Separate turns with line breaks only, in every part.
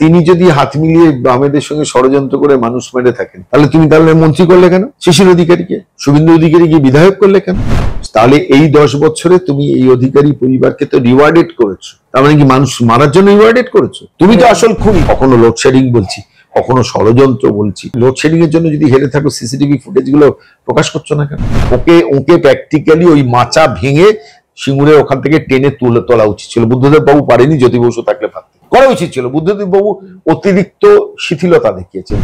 তিনি যদি হাত মিলিয়ে বামেদের সঙ্গে ষড়যন্ত্র করে মানুষ মেরে থাকেন তাহলে তুমি তাহলে মন্ত্রী করলে কেন শিশির অধিকারীকে শুভেন্দু অধিকারীকে বিধায়ক করলে কেন তাহলে এই দশ বছরে তুমি এই অধিকারী পরিবারকে তো রিওয়ার্ডেড করেছো তার মানে কি মানুষ মারার জন্য রিওয়ার্ডেড করেছো তুমি তো আসল খুনি কখনো লোডশেডিং বলছি কখনো ষড়যন্ত্র বলছি লোডশেডিং এর জন্য যদি হেরে থাকো সিসিটিভি ফুটেজ গুলো প্রকাশ করছো না কেন ওকে ওকে প্র্যাকটিক্যালি ওই মাচা ভেঙে সিঙ্গুরে ওখান থেকে টেনে তুলে তোলা উচিত ছিল বুদ্ধদেব বাবু পারেনি যদি বসু থাকলে পারত করা উচিত ছিল বুদ্ধদেব বাবু অতিরিক্ত শিথিলতা দেখিয়েছেন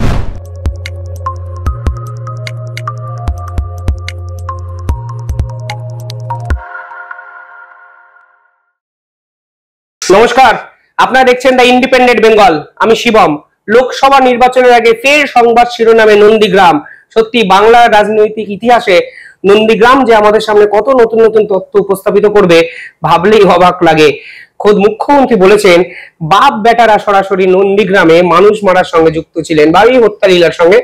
নমস্কার আপনারা দেখছেন দ্য ইন্ডিপেন্ডেন্ট বেঙ্গল আমি শিবম লোকসভা নির্বাচনের আগে ফের সংবাদ শিরোনামে নন্দীগ্রাম সত্যি বাংলার রাজনৈতিক ইতিহাসে নন্দীগ্রাম যে আমাদের সামনে কত নতুন নতুন তথ্য উপস্থাপিত করবে ভাবলেই অবাক লাগে খোদ মুখ্যমন্ত্রী বলেছেন বাপ বেটারা সরাসরি নন্দীগ্রামে মানুষ মারার সঙ্গে যুক্ত ছিলেন বা এই হত্যা লীলার সঙ্গে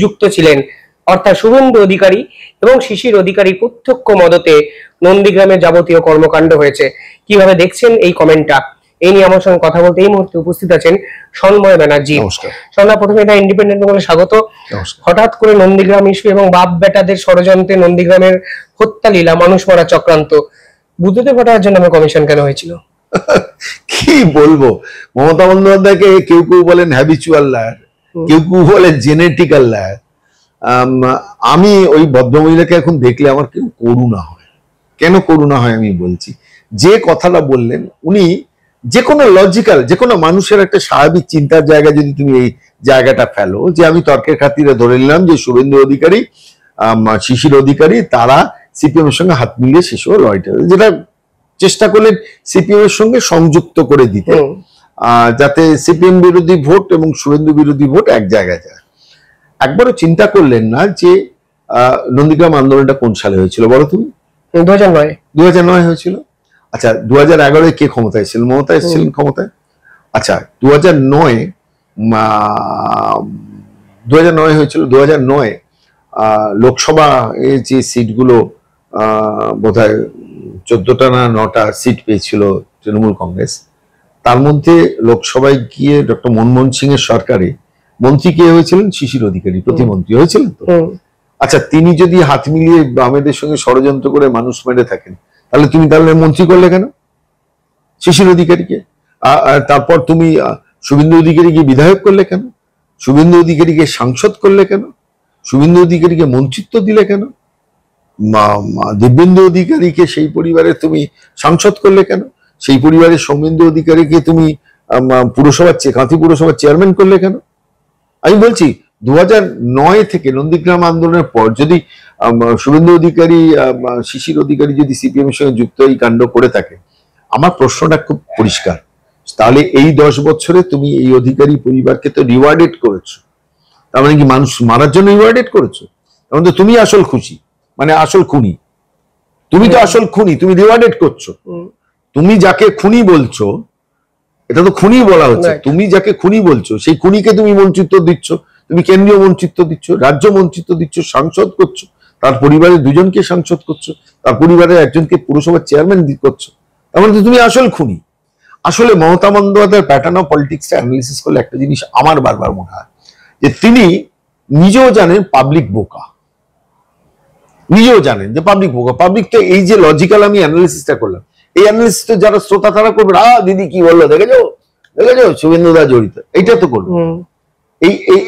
যুক্ত ছিলেন অর্থাৎ শুভেন্দু অধিকারী এবং শিশির অধিকারী প্রত্যক্ষ মদতে নন্দীগ্রামে যাবতীয় কর্মকাণ্ড হয়েছে কিভাবে দেখছেন এই কমেন্টটা এই নিয়ে আমার সঙ্গে কথা বলতে এই মুহূর্তে উপস্থিত আছেন সন্ময় ব্যানার্জি সন্ময় প্রথমে এটা ইন্ডিপেন্ডেন্ট বলে স্বাগত হঠাৎ করে নন্দীগ্রাম ইস্যু এবং বাপ বেটাদের ষড়যন্ত্রে নন্দীগ্রামের হত্যা লীলা মানুষ মারা চক্রান্ত বুদ্ধদেব ভট্টাচার্যের নামে কমিশন কেন হয়েছিল
কি বলবো মমতা বন্দ্যোপাধ্যায়কে কেউ কেউ বলেন হ্যাবিচুয়াল লায়ার কেউ কেউ বলেন জেনেটিক্যাল লায়ার আমি ওই ভদ্রমহিলাকে এখন দেখলে আমার কেউ করুণা হয় কেন করুণা হয় আমি বলছি যে কথাটা বললেন উনি যে কোনো লজিক্যাল যে কোনো মানুষের একটা স্বাভাবিক চিন্তার জায়গা যদি তুমি এই জায়গাটা ফেলো যে আমি তর্কের খাতিরে ধরে নিলাম যে শুভেন্দু অধিকারী শিশির অধিকারী তারা সিপিএমের সঙ্গে হাত মিলিয়ে শেষ হলো লড়াইটা যেটা চেষ্টা করলেন সিপিএম এর সঙ্গে সংযুক্ত করে দিতে যাতে সিপিএম বিরোধী ভোট এবং শুভেন্দু বিরোধী ভোট এক জায়গায় যায় একবারও চিন্তা করলেন না যে নন্দীগ্রাম আন্দোলনটা কোন সালে হয়েছিল বলো তুমি দু হাজার নয় দু হাজার নয় হয়েছিল আচ্ছা দু হাজার এগারোয় কে ক্ষমতায় এসেছিলেন মমতা এসেছিলেন ক্ষমতায় আচ্ছা দু হাজার নয় দু হাজার নয় হয়েছিল দু হাজার নয় লোকসভা যে সিটগুলো বোধহয় চোদ্দটা না নটা সিট পেয়েছিল তৃণমূল কংগ্রেস তার মধ্যে লোকসভায় গিয়ে ডক্টর মনমোহন সিং এর সরকারে মন্ত্রী কে হয়েছিলেন শিশির অধিকারী প্রতিমন্ত্রী হয়েছিলেন তো আচ্ছা তিনি যদি হাত মিলিয়ে বামেদের সঙ্গে ষড়যন্ত্র করে মানুষ মেরে থাকেন তাহলে তুমি তাহলে মন্ত্রী করলে কেন শিশির অধিকারীকে তারপর তুমি শুভেন্দু অধিকারীকে বিধায়ক করলে কেন শুভেন্দু অধিকারীকে সাংসদ করলে কেন শুভেন্দু অধিকারীকে মন্ত্রিত্ব দিলে কেন দিব্যেন্দু অধিকারীকে সেই পরিবারে তুমি সাংসদ করলে কেন সেই পরিবারের সৌমেন্দু অধিকারীকে তুমি পুরসভার কাঁথি পুরসভার চেয়ারম্যান করলে কেন আমি বলছি দু নয় থেকে নন্দীগ্রাম আন্দোলনের পর যদি শুভেন্দু অধিকারী শিশির অধিকারী যদি সিপিএম এর সঙ্গে যুক্ত এই কাণ্ড করে থাকে আমার প্রশ্নটা খুব পরিষ্কার তাহলে এই দশ বছরে তুমি এই অধিকারী পরিবারকে তো রিওয়ার্ডেড করেছো তার মানে কি মানুষ মারার জন্য রিওয়ার্ডেড করেছো তখন মানে তো তুমি আসল খুশি মানে আসল খুনি তুমি তো আসল খুনি তুমি রিওয়ার্ডেড করছো তুমি যাকে খুনি বলছো এটা তো খুনি বলা হচ্ছে তুমি যাকে খুনি বলছো সেই খুনিকে তুমি মন্ত্রিত্ব দিচ্ছ তুমি কেন্দ্রীয় মন্ত্রিত্ব দিচ্ছ রাজ্য মন্ত্রিত্ব দিচ্ছ সাংসদ করছো তার পরিবারের দুজনকে সাংসদ করছো তার পরিবারের একজনকে পুরসভার চেয়ারম্যান করছো তার মানে তুমি আসল খুনি আসলে মমতা বন্দ্যোপাধ্যায়ের প্যাটার্ন অফ পলিটিক্স অ্যানালিসিস করলে একটা জিনিস আমার বারবার মনে হয় যে তিনি নিজেও জানেন পাবলিক বোকা নিজেও জানেন যে পাবলিক বোকা পাবলিক তো এই যে লজিক্যাল আমি অ্যানালিসিসটা করলাম এই অ্যানালিসিস তো যারা শ্রোতা তারা করবে আহ দিদি কি বললো দেখে যাও শুভেন্দু দা জড়িত এইটা তো করবে এই এই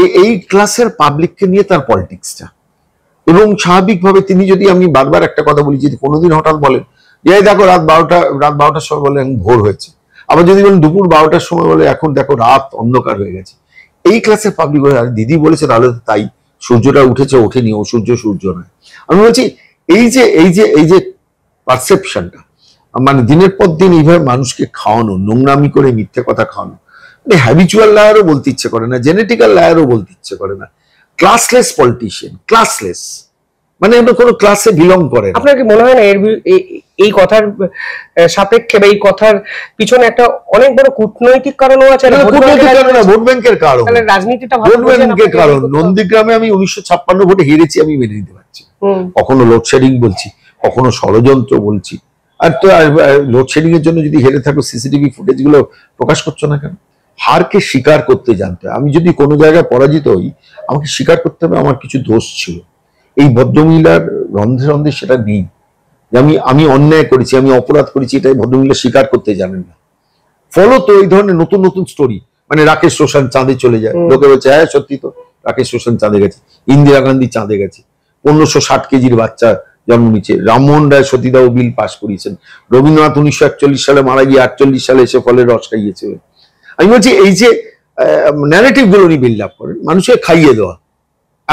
এই এই ক্লাসের পাবলিককে নিয়ে তার পলিটিক্সটা এবং স্বাভাবিকভাবে তিনি যদি আমি বারবার একটা কথা বলি যদি কোনোদিন হঠাৎ বলেন যে দেখো রাত বারোটা রাত বারোটার সময় বলে ভোর হয়েছে আবার যদি বলেন দুপুর বারোটার সময় বলে এখন দেখো রাত অন্ধকার হয়ে গেছে এই ক্লাসের পাবলিক দিদি বলেছে তাহলে তাই সূর্যটা উঠেছে ওঠেনি ও সূর্য সূর্য নয় আমি বলছি এই যে এই যে এই যে পারসেপশনটা মানে দিনের পর দিন এইভাবে মানুষকে খাওয়ানো নোংরামি করে মিথ্যে কথা খাওয়ানো মানে হ্যাবিচুয়াল লায়ারও বলতে ইচ্ছে করে না জেনেটিক্যাল লায়ারও বলতে ইচ্ছে করে না ক্লাসলেস পলিটিশিয়ান ক্লাসলেস মানে আমরা কোনো ক্লাসে বিলং করে আপনার
কি মনে হয় না এর এই কথার সাপেক্ষে বা এই কথার পিছনে একটা অনেক বড় কূটনৈতিক কারণও আছে কারণ ভোট ব্যাংকের কারণ রাজনীতিটা ভোট ব্যাংকের কারণ
নন্দীগ্রামে আমি উনিশশো ছাপ্পান্ন ভোটে হেরেছি আমি মেনে নিতে পারছি কখনো লোডশেডিং বলছি কখনো ষড়যন্ত্র বলছি আর তো লোডশেডিং এর জন্য যদি হেরে থাকো সিসিটিভি ফুটেজ গুলো প্রকাশ করছো না কেন হারকে স্বীকার করতে জানতে আমি যদি কোনো জায়গায় পরাজিত হই আমাকে স্বীকার করতে হবে আমার কিছু দোষ ছিল এই ভদ্রমহিলার রন্ধে রন্ধে সেটা নেই যে আমি আমি অন্যায় করেছি আমি অপরাধ করেছি এটাই ভদ্রমহিলা স্বীকার করতে জানেন না ফলত এই ধরনের নতুন নতুন স্টোরি মানে রাকেশ রোশন চাঁদে চলে যায় লোকে বলছে হ্যাঁ সত্যি তো রাকেশ রোশন চাঁদে গেছে ইন্দিরা গান্ধী চাঁদে গেছে পনেরোশো ষাট কেজির বাচ্চা জন্ম নিচ্ছে রামমোহন রায় সতীদাহ বিল পাশ করিয়েছেন রবীন্দ্রনাথ উনিশশো একচল্লিশ সালে মারা গিয়ে আটচল্লিশ সালে এসে ফলে রস খাইয়েছিলেন আমি বলছি এই যে ন্যারেটিভ গুলো উনি বিল্ড আপ করেন মানুষকে খাইয়ে দেওয়া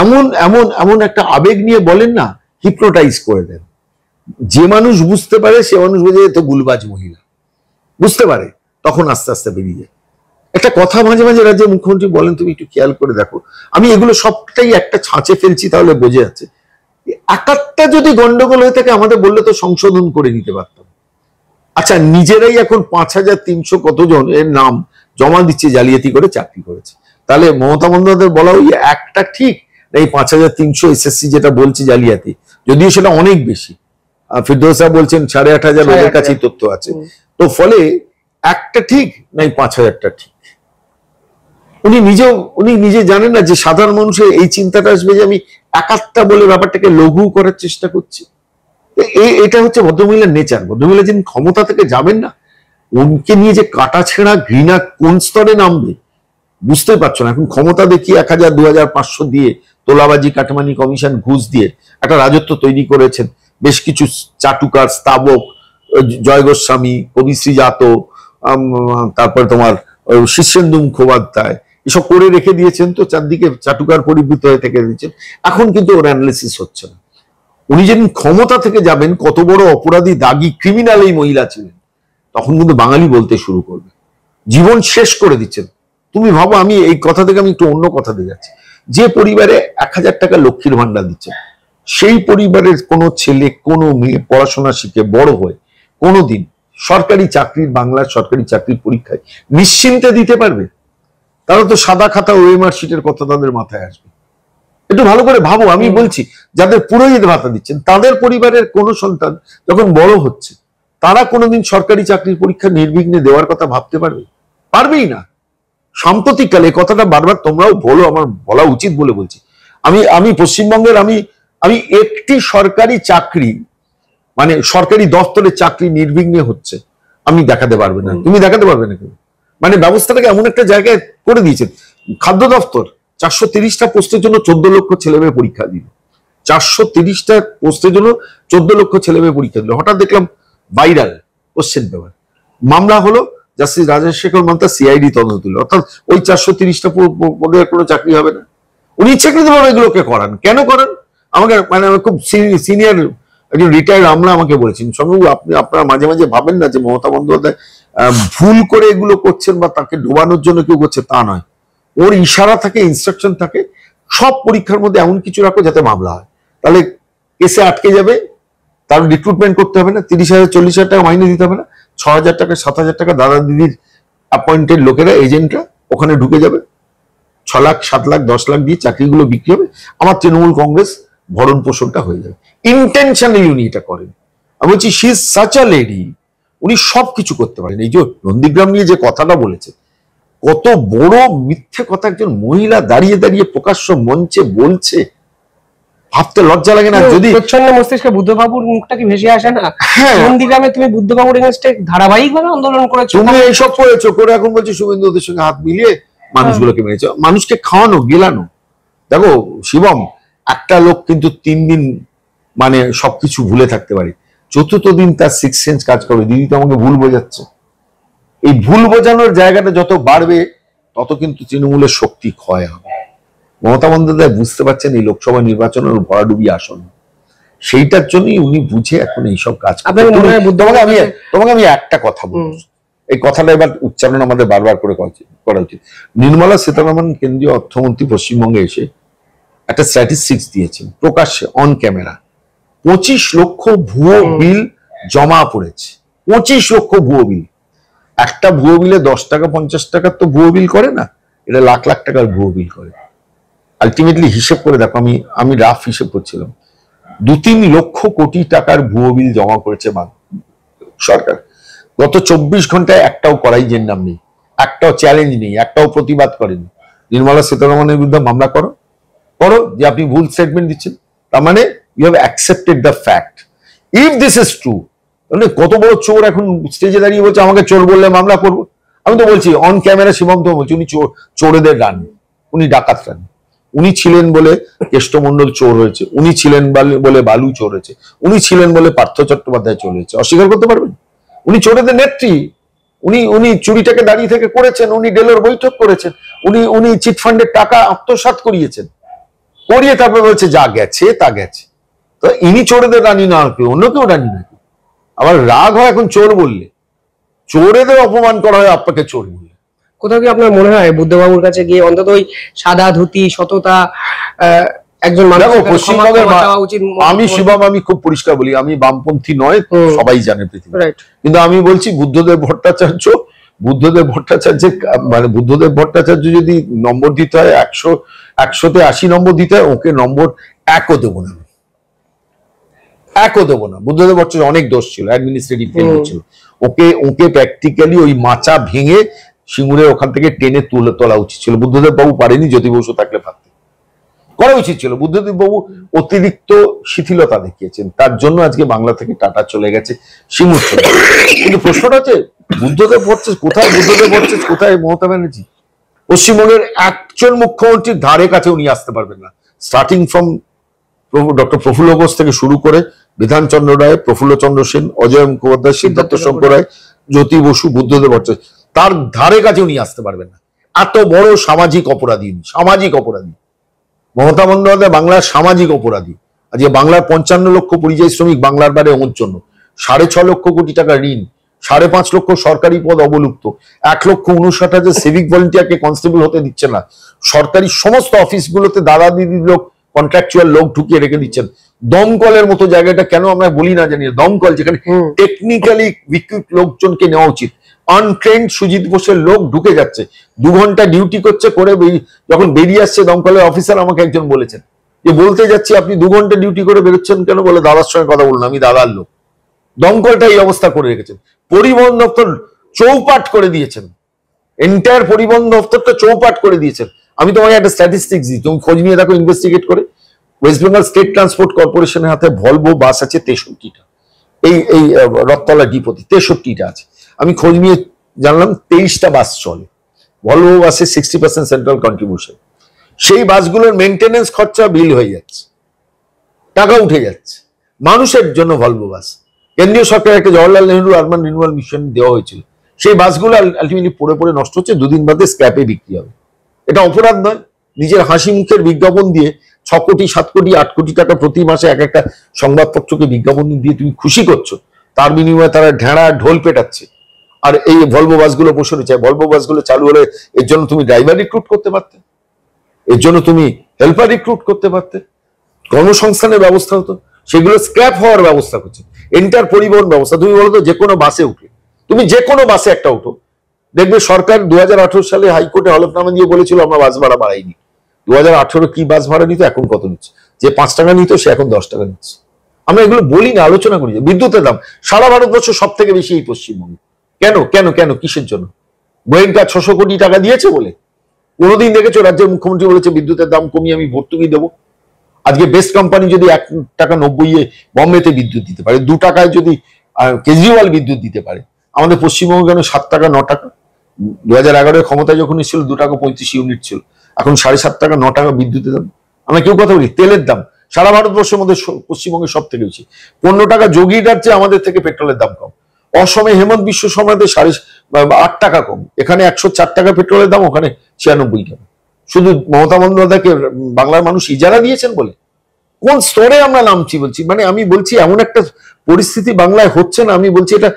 এমন এমন এমন একটা আবেগ নিয়ে বলেন না হিপনোটাইজ করে দেন যে মানুষ বুঝতে পারে সে মানুষ বোঝে তো গুলবাজ মহিলা বুঝতে পারে তখন আস্তে আস্তে বেরিয়ে যায় একটা কথা মাঝে মাঝে রাজ্যে মুখ্যমন্ত্রী বলেন তুমি একটু খেয়াল করে দেখো আমি এগুলো সবটাই একটা ছাঁচে ফেলছি তাহলে বোঝা যাচ্ছে একাত্তা যদি গন্ডগোল হয়ে থাকে আমাদের বললে তো সংশোধন করে নিতে পারতাম আচ্ছা নিজেরাই এখন পাঁচ হাজার তিনশো কতজন এর নাম জমা দিচ্ছে জালিয়াতি করে চাকরি করেছে তাহলে মমতা বন্দ্যোপাধ্যায় বলা ওই একটা ঠিক এই পাঁচ হাজার তিনশো এসএসসি যেটা বলছি জালিয়াতি যদিও সেটা অনেক বেশি ফিরদৌসা বলছেন সাড়ে আট হাজার ওদের কাছেই তথ্য আছে তো ফলে একটা ঠিক নাই পাঁচ হাজারটা ঠিক উনি নিজেও উনি নিজে জানেন না যে সাধারণ মানুষের এই চিন্তাটা আসবে যে আমি একাত্তা বলে ব্যাপারটাকে লঘু করার চেষ্টা করছি এটা হচ্ছে ভদ্রমহিলার নেচার ভদ্রমহিলা যিনি ক্ষমতা থেকে যাবেন না উনকে নিয়ে যে কাটা ছেঁড়া ঘৃণা কোন স্তরে নামবে বুঝতে পারছো না এখন ক্ষমতা দেখি এক হাজার দু হাজার পাঁচশো দিয়ে তোলাবাজি কাটমানি কমিশন ঘুষ দিয়ে একটা রাজত্ব তৈরি করেছেন বেশ কিছু চাটুকার স্তাবক জয় গোস্বামী কবিশ্রী জাত তারপরে তোমার শীর্ষেন্দু মুখোপাধ্যায় এসব করে রেখে দিয়েছেন তো চারদিকে চাটুকার পরিবৃত হয়ে থেকে দিয়েছেন এখন কিন্তু ওর অ্যানালিসিস হচ্ছে না উনি যেদিন ক্ষমতা থেকে যাবেন কত বড় অপরাধী দাগি ক্রিমিনাল এই মহিলা ছিলেন তখন কিন্তু বাঙালি বলতে শুরু করবে জীবন শেষ করে দিচ্ছেন তুমি ভাবো আমি এই কথা থেকে আমি একটু অন্য কথা দিয়ে যাচ্ছি যে পরিবারে এক হাজার টাকা লক্ষ্মীর ভান্ডার দিচ্ছে সেই পরিবারের কোনো ছেলে কোনো মেয়ে পড়াশোনা শিখে বড় হয় কোনো দিন সরকারি চাকরির বাংলার সরকারি চাকরির পরীক্ষায় নিশ্চিন্তে দিতে পারবে তারা তো সাদা খাতা ওএমআর শিটের কথা তাদের মাথায় আসবে একটু ভালো করে ভাবো আমি বলছি যাদের পুরোহিত ভাতা দিচ্ছেন তাদের পরিবারের কোনো সন্তান যখন বড় হচ্ছে তারা কোনোদিন সরকারি চাকরির পরীক্ষা নির্বিঘ্নে দেওয়ার কথা ভাবতে পারবে পারবেই না সাম্প্রতিককালে কথাটা বারবার তোমরাও বলো আমার বলা উচিত বলে বলছি আমি আমি পশ্চিমবঙ্গের আমি আমি একটি সরকারি চাকরি মানে সরকারি দপ্তরের চাকরি নির্বিঘ্নে হচ্ছে আমি দেখাতে পারবে না তুমি দেখাতে পারবে না কেউ মানে ব্যবস্থাটাকে এমন একটা জায়গায় করে দিয়েছে খাদ্য দপ্তর চারশো তিরিশটা পোস্টের জন্য চোদ্দ লক্ষ ছেলে মেয়ে পরীক্ষা দিল চারশো তিরিশটা পোস্টের জন্য চোদ্দ লক্ষ ছেলে মেয়ে পরীক্ষা দিল হঠাৎ দেখলাম ভাইরাল কোশ্চেন পেপার মামলা হলো জাস্টিস শেখর মান্তা সিআইডি তদন্ত দিল অর্থাৎ ওই চারশো তিরিশটা পদের কোনো চাকরি হবে না উনি ইচ্ছাকৃতভাবে এগুলোকে করান কেন করেন আমাকে মানে আমার খুব সিনিয়র একজন রিটায়ার্ড আমরা আমাকে বলেছেন সঙ্গে আপনি আপনারা মাঝে মাঝে ভাবেন না যে মমতা বন্দ্যোপাধ্যায় ভুল করে এগুলো করছেন বা তাকে ডোবানোর জন্য কেউ করছে তা নয় ওর ইশারা থাকে ইনস্ট্রাকশন থাকে সব পরীক্ষার মধ্যে এমন কিছু রাখো যাতে মামলা হয় তাহলে কেসে আটকে যাবে তার রিক্রুটমেন্ট করতে হবে না তিরিশ হাজার চল্লিশ হাজার টাকা মাইনে দিতে হবে না ছ হাজার টাকা সাত হাজার টাকা দাদা দিদির অ্যাপয়েন্টেড লোকেরা এজেন্টরা ওখানে ঢুকে যাবে ছ লাখ সাত লাখ দশ লাখ দিয়ে চাকরিগুলো বিক্রি হবে আমার তৃণমূল কংগ্রেস ভরণ পোষণটা হয়ে যাবে ইন্টেনশনালি উনি এটা করেন আমি বলছি শি সাচ আ লেডি উনি সব কিছু করতে পারেন এই যে নন্দীগ্রাম নিয়ে যে কথাটা বলেছে কত বড় মিথ্যে কথা একজন মহিলা দাঁড়িয়ে দাঁড়িয়ে প্রকাশ্য মঞ্চে বলছে ভাবতে লজ্জা লাগে না যদি
প্রচন্ড মস্তিষ্কে বুদ্ধ বাবুর মুখটা কি ভেসে আসে না হ্যাঁ। নন্দীগ্রামে তুমি বুদ্ধ বাবুর এগেনস্টে ধারাবাহিক ভাবে আন্দোলন করেছো তুমি এই
সব করেছো করে এখন বলছো সুবিন্দুদের সঙ্গে হাত মিলিয়ে মানুষগুলোকে হ্যাঁ। মেরেছো মানুষকে খাওয়ানো গেলানো দেখো শিবম একটা লোক কিন্তু তিন দিন মানে সবকিছু ভুলে থাকতে পারে চতুর্থ দিন তার সিক্স সেন্স কাজ করবে দিদি তো আমাকে ভুল বোঝাচ্ছে এই ভুল বোঝানোর জায়গাটা যত বাড়বে তত কিন্তু তৃণমূলের শক্তি ক্ষয় হবে মমতা বন্দ্যোপাধ্যায় বুঝতে পারছেন এই লোকসভা নির্বাচনের ভরাডুবি আসন সেইটার জন্যই উনি বুঝে এখন এইসব কাজ তোমাকে আমি তোমাকে আমি একটা কথা বলবো এই কথাটা এবার উচ্চারণ আমাদের বারবার করে করা উচিত নির্মলা সীতারামন কেন্দ্রীয় অর্থমন্ত্রী পশ্চিমবঙ্গে এসে একটা স্ট্যাটিস্টিক্স দিয়েছেন প্রকাশ্যে অন ক্যামেরা পঁচিশ লক্ষ ভুয়ো বিল জমা পড়েছে পঁচিশ লক্ষ ভুয়ো বিল একটা ভুয়ো বিলে দশ টাকা পঞ্চাশ টাকার তো ভুয়ো বিল করে না এটা লাখ লাখ টাকার ভুয়ো বিল করে আলটিমেটলি হিসেব করে দেখো আমি আমি রাফ হিসেব করছিলাম দু তিন লক্ষ কোটি টাকার ভুয়ো বিল জমা করেছে সরকার গত চব্বিশ ঘন্টায় একটাও করাই করাইজের নাম নেই একটাও চ্যালেঞ্জ নেই একটাও প্রতিবাদ করেনি নির্মলা সীতারমনের বিরুদ্ধে মামলা করো করো যে আপনি ভুল স্টেটমেন্ট দিচ্ছেন তার মানে you have accepted the fact if this is true মানে কত বড় চোর এখন স্টেজে দাঁড়িয়ে বলছে আমাকে চোর বললে মামলা করবো আমি তো বলছি অন ক্যামেরা সীমান্ত বলছি উনি চোর চোরেদের রান উনি ডাকাত রান উনি ছিলেন বলে কেষ্টমন্ডল চোর হয়েছে উনি ছিলেন বলে বালু চোর হয়েছে উনি ছিলেন বলে পার্থ চট্টোপাধ্যায় চোর হয়েছে অস্বীকার করতে পারবেন উনি চোরেদের নেত্রী উনি উনি চুরিটাকে দাঁড়িয়ে থেকে করেছেন উনি ডেলোর বৈঠক করেছেন উনি উনি চিটফান্ডের টাকা আত্মসাত করিয়েছেন করিয়ে তারপরে বলছে যা গেছে তা গেছে তো ইনি চোরেদের রানী না কেউ অন্য কেউ রানী না আবার রাগ হয় এখন চোর বললে চোরেদের অপমান করা হয় আপনাকে চোর বললে কোথাও কি আপনার মনে হয়
বুদ্ধবাবুর কাছে গিয়ে অন্তত ওই সাদা ধুতি সততা একজন পশ্চিমবঙ্গের আমি শিবম
আমি খুব পরিষ্কার বলি আমি বামপন্থী নয় সবাই জানে কিন্তু আমি বলছি বুদ্ধদেব ভট্টাচার্য বুদ্ধদেব মানে বুদ্ধদেব ভট্টাচার্য যদি নম্বর দিতে হয় একশো একশোতে আশি নম্বর দিতে হয় ওকে নম্বর একও দেবো না একও দেবো না বুদ্ধদেব ভট্টাচার্য অনেক দোষ ছিল অ্যাডমিনিস্ট্রেটিভ ফেল ছিল ওকে ওকে প্র্যাকটিক্যালি ওই মাচা ভেঙে সিঙ্গুরে ওখান থেকে টেনে তুলে তোলা উচিত ছিল বুদ্ধদেব বাবু পারেনি জ্যোতি বসু থাকলে ভাবতে করা উচিত ছিল বুদ্ধদেব বাবু অতিরিক্ত শিথিলতা দেখিয়েছেন তার জন্য আজকে বাংলা থেকে টাটা চলে গেছে সিঙ্গুর চলে কিন্তু প্রশ্নটা হচ্ছে বুদ্ধদেব ভট্টেস কোথায় বুদ্ধদেব ভট্টেস কোথায় মমতা ব্যানার্জি পশ্চিমবঙ্গের একজন মুখ্যমন্ত্রীর ধারে কাছে উনি আসতে পারবেন না starting from doctor Prafulla Ghosh থেকে শুরু করে বিধান চন্দ্র রায় প্রফুল্ল চন্দ্র সেন অজয় মুখোপাধ্যায় সিদ্ধার্থ শঙ্কর রায় জ্যোতি বসু বুদ্ধদেব ভট্টাচার্য তার ধারে কাছে উনি আসতে পারবেন না এত বড় সামাজিক অপরাধী উনি সামাজিক অপরাধী মমতা বন্দ্যোপাধ্যায় বাংলার সামাজিক অপরাধী আজকে বাংলার পঞ্চান্ন লক্ষ পরিযায়ী শ্রমিক বাংলার বাইরে জন্য সাড়ে ছ লক্ষ কোটি টাকা ঋণ সাড়ে পাঁচ লক্ষ সরকারি পদ অবলুপ্ত এক লক্ষ উনষাট হাজার সিভিক ভলেন্টিয়ারকে কনস্টেবল হতে দিচ্ছে না সরকারি সমস্ত অফিসগুলোতে দাদা দিদির লোক কন্ট্রাকচুয়াল লোক ঢুকিয়ে রেখে দিচ্ছেন দমকলের মতো জায়গাটা কেন আমরা বলি না জানি দমকল যেখানে টেকনিক্যালি বিক্যুট লোকজনকে নেওয়া উচিত আনট্রেন্ড সুজিত বোসের লোক ঢুকে যাচ্ছে দু ঘন্টা ডিউটি করছে করে যখন বেরিয়ে আসছে দমকলের অফিসার আমাকে একজন বলেছেন যে বলতে যাচ্ছি আপনি দু ঘন্টা ডিউটি করে বেরোচ্ছেন কেন বলে দাদার সঙ্গে কথা বললাম আমি দাদার লোক দমকলটা এই অবস্থা করে রেখেছেন পরিবহন দপ্তর চৌপাট করে দিয়েছেন এন্টায়ার পরিবহন দপ্তরটা চৌপাট করে দিয়েছেন আমি তোমাকে একটা স্ট্যাটিস্টিক্স দিই তুমি খোঁজ নিয়ে দেখো ইনভেস্টিগেট করে ওয়েস্ট বেঙ্গল স্টেট ট্রান্সপোর্ট কর্পোরেশনের হাতে ভলভো বাস আছে তেষট্টিটা এই এই রথতলা ডিপোতে তেষট্টিটা আছে আমি খোঁজ নিয়ে জানলাম তেইশটা বাস চলে ভলভো বাসে সিক্সটি পার্সেন্ট সেন্ট্রাল কন্ট্রিবিউশন সেই বাসগুলোর মেনটেনেন্স খরচা বিল হয়ে যাচ্ছে টাকা উঠে যাচ্ছে মানুষের জন্য ভলভো বাস কেন্দ্রীয় সরকার একটা Jawaharlal Nehru urban renewal mission দেওয়া হয়েছিল সেই বাসগুলো আলটিমেটলি পড়ে পড়ে নষ্ট হচ্ছে দুদিন বাদে স্ক্র্যাপে বিক্রি হবে এটা অপরাধ নয় নিজের হাসি মুখের বিজ্ঞাপন দিয়ে ছ কোটি সাত কোটি আট কোটি টাকা প্রতি মাসে এক একটা সংবাদপত্রকে বিজ্ঞাপন দিয়ে তুমি খুশি করছো তার বিনিময়ে তারা ঢেঁড়া ঢোল পেটাচ্ছে আর এই ভলভো বাসগুলো বসে রয়েছে ভলভো বাসগুলো চালু হলে এর জন্য তুমি ড্রাইভার রিক্রুট করতে পারতে এর জন্য তুমি হেল্পার রিক্রুট করতে পারতে কর্মসংস্থানের ব্যবস্থা হতো সেগুলো স্ক্র্যাপ হওয়ার ব্যবস্থা করছে এন্টার পরিবহন ব্যবস্থা তুমি বলো তো যে কোনো বাসে উঠে তুমি যে কোনো বাসে একটা উঠো দেখবে সরকার দু সালে হাইকোর্টে হলফনামা দিয়ে বলেছিল আমরা বাস ভাড়া বাড়াইনি দু হাজার কি বাস ভাড়া নিত এখন কত নিচ্ছে যে পাঁচ টাকা নিত সে এখন দশ টাকা নিচ্ছে আমরা এগুলো বলি না আলোচনা করি বিদ্যুতের দাম সারা ভারতবর্ষ সব থেকে বেশি এই পশ্চিমবঙ্গে কেন কেন কেন কিসের জন্য গোয়েঙ্কা ছশো কোটি টাকা দিয়েছে বলে কোনোদিন দেখেছো রাজ্যের মুখ্যমন্ত্রী বলেছে বিদ্যুতের দাম কমিয়ে আমি ভর্তুকি দেবো আজকে বেস্ট কোম্পানি যদি এক টাকা নব্বই বম্বেতে বিদ্যুৎ দিতে পারে দু টাকায় যদি কেজরিওয়াল বিদ্যুৎ দিতে পারে আমাদের পশ্চিমবঙ্গে কেন সাত টাকা ন টাকা দু হাজার এগারোয় ক্ষমতায় যখন এসেছিল দু টাকা পঁয়ত্রিশ ইউনিট ছিল এখন সাড়ে সাত টাকা ন টাকা বিদ্যুতের দাম আমরা কেউ কথা বলি তেলের দাম সারা ভারতবর্ষের মধ্যে পশ্চিমবঙ্গে সব থেকে বেশি পনেরো টাকা যোগীটার চেয়ে আমাদের থেকে পেট্রোলের দাম কম অসমে হেমন্ত বিশ্ব সম্রাটের সাড়ে আট টাকা কম এখানে একশো চার টাকা পেট্রোলের দাম ওখানে ছিয়ানব্বই কেন শুধু মমতা বন্দ্যোপাধ্যায়কে বাংলার মানুষ ইজারা দিয়েছেন বলে কোন স্তরে আমরা নামছি বলছি মানে আমি বলছি এমন একটা পরিস্থিতি বাংলায় হচ্ছে না আমি বলছি এটা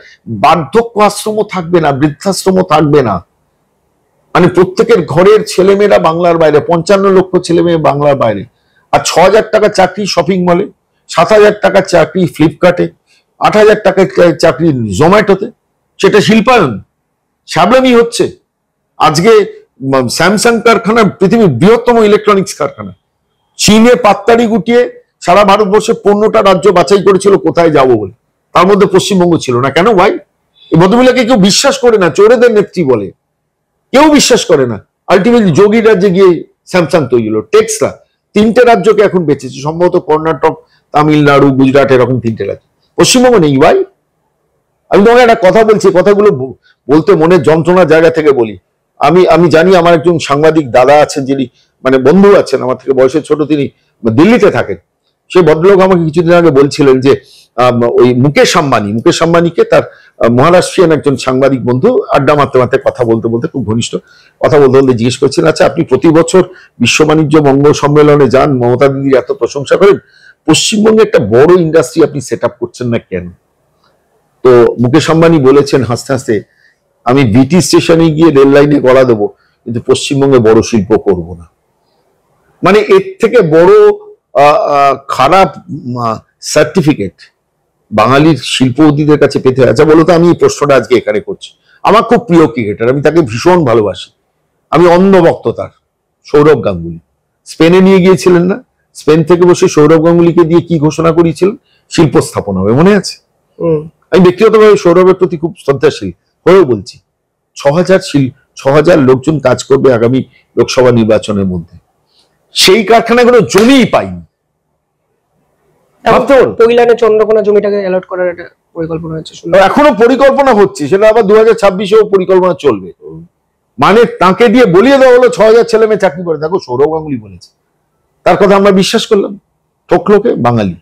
বার্ধক্য আশ্রম থাকবে না বৃদ্ধাশ্রম থাকবে না মানে প্রত্যেকের ঘরের ছেলেমেয়েরা বাংলার বাইরে পঞ্চান্ন লক্ষ ছেলে মেয়ে বাংলার বাইরে আর ছ হাজার টাকা চাকরি শপিং মলে সাত হাজার টাকা চাকরি ফ্লিপকার্টে আট হাজার টাকায় চাকরি জোম্যাটোতে সেটা শিল্পায়ন স্যাবলামি হচ্ছে আজকে স্যামসাং কারখানা পৃথিবীর বৃহত্তম ইলেকট্রনিক্স কারখানা চীনে পাত্তারি গুটিয়ে সারা ভারতবর্ষে পণ্যটা রাজ্য বাছাই করেছিল কোথায় যাব বলে তার মধ্যে পশ্চিমবঙ্গ ছিল না কেন ভাই এই ভদ্রমহিলাকে কেউ বিশ্বাস করে না চোরেদের নেত্রী বলে কেউ বিশ্বাস করে না আলটিমেটলি যোগী রাজ্যে গিয়ে স্যামসাং তৈরি হলো টেক্সরা তিনটে রাজ্যকে এখন বেঁচেছে সম্ভবত কর্ণাটক তামিলনাড়ু গুজরাট এরকম তিনটে রাজ্য পশ্চিমবঙ্গ নেই ভাই আমি তোমাকে একটা কথা বলছি কথাগুলো বলতে মনে যন্ত্রণার জায়গা থেকে বলি আমি আমি জানি আমার একজন সাংবাদিক দাদা আছেন যিনি মানে বন্ধু আছেন আমার থেকে বয়সের ছোট তিনি দিল্লিতে থাকেন সেই ভদ্রলোক আমাকে কিছুদিন আগে বলছিলেন যে ওই মুকেশ আম্বানি মুকেশ আম্বানিকে তার মহারাষ্ট্রিয়ান একজন সাংবাদিক বন্ধু আড্ডা মারতে মারতে কথা বলতে বলতে খুব ঘনিষ্ঠ কথা বলতে বলতে জিজ্ঞেস করছেন আচ্ছা আপনি প্রতি বছর বিশ্ব বাণিজ্য মঙ্গল সম্মেলনে যান মমতা দিদির এত প্রশংসা করেন পশ্চিমবঙ্গে একটা বড় ইন্ডাস্ট্রি আপনি সেট করছেন না কেন তো মুকেশ আম্বানি বলেছেন হাসতে হাসতে আমি বিটি স্টেশনে গিয়ে রেল লাইনে গড়া দেবো কিন্তু পশ্চিমবঙ্গে বড় শিল্প করব না মানে এর থেকে বড় খারাপ সার্টিফিকেট বাঙালির শিল্প অতীতের কাছে পেতে আচ্ছা বলো তো আমি এই প্রশ্নটা আজকে এখানে করছি আমার খুব প্রিয় ক্রিকেটার আমি তাকে ভীষণ ভালোবাসি আমি ভক্ত তার সৌরভ গাঙ্গুলি স্পেনে নিয়ে গিয়েছিলেন না স্পেন থেকে বসে সৌরভ গাঙ্গুলিকে দিয়ে কি ঘোষণা করিয়েছিলেন শিল্প স্থাপন হবে মনে আছে আমি ব্যক্তিগতভাবে সৌরভের প্রতি খুব শ্রদ্ধাশীল হয়েও বলছি ছ হাজার ছ হাজার লোকজন কাজ করবে আগামী লোকসভা নির্বাচনের মধ্যে সেই কারখানাগুলো জমি পাইনি এখনো পরিকল্পনা হচ্ছে সেটা আবার দু হাজার ছাব্বিশেও পরিকল্পনা চলবে মানে তাকে দিয়ে বলিয়ে দেওয়া হলো ছ হাজার ছেলে মেয়ে চাকরি করে দেখো সৌরভ গাঙ্গুলি বলেছে তার কথা আমরা বিশ্বাস করলাম ঠকলোকে বাঙালি